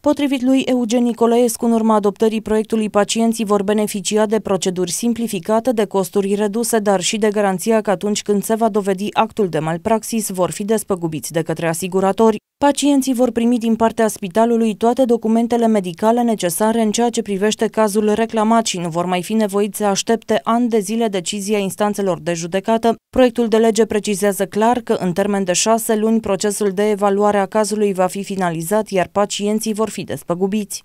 Potrivit lui Eugen Nicolaescu, în urma adoptării proiectului, pacienții vor beneficia de proceduri simplificate, de costuri reduse, dar și de garanția că atunci când se va dovedi actul de malpraxis, vor fi despăgubiți de către asiguratori. Pacienții vor primi din partea spitalului toate documentele medicale necesare în ceea ce privește cazul reclamat și nu vor mai fi nevoiți să aștepte ani de zile decizia instanțelor de judecată. Proiectul de lege precizează clar că în termen de șase luni procesul de evaluare a cazului va fi finalizat, iar pacienții vor Morfides, pogubić